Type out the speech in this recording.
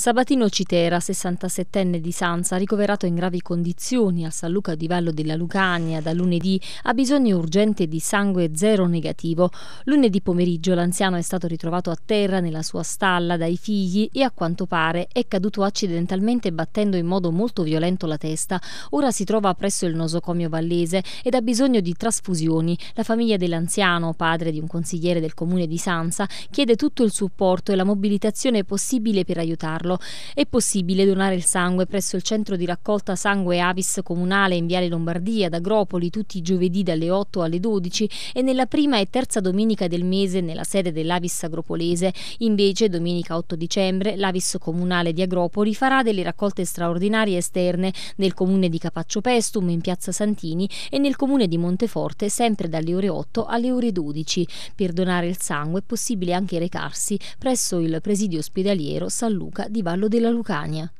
Sabatino Citera, 67enne di Sanza, ricoverato in gravi condizioni al San Luca di Vallo della Lucania da lunedì, ha bisogno urgente di sangue zero negativo. Lunedì pomeriggio l'anziano è stato ritrovato a terra nella sua stalla dai figli e a quanto pare è caduto accidentalmente battendo in modo molto violento la testa. Ora si trova presso il nosocomio vallese ed ha bisogno di trasfusioni. La famiglia dell'anziano, padre di un consigliere del comune di Sanza, chiede tutto il supporto e la mobilitazione possibile per aiutarlo farlo. È possibile donare il sangue presso il centro di raccolta sangue Avis comunale in Viale Lombardia ad Agropoli tutti i giovedì dalle 8 alle 12 e nella prima e terza domenica del mese nella sede dell'Avis Agropolese. Invece domenica 8 dicembre l'Avis comunale di Agropoli farà delle raccolte straordinarie esterne nel comune di Capaccio Pestum in piazza Santini e nel comune di Monteforte sempre dalle ore 8 alle ore 12. Per donare il sangue è possibile anche recarsi presso il presidio ospedaliero San Luca di Vallo della Lucania.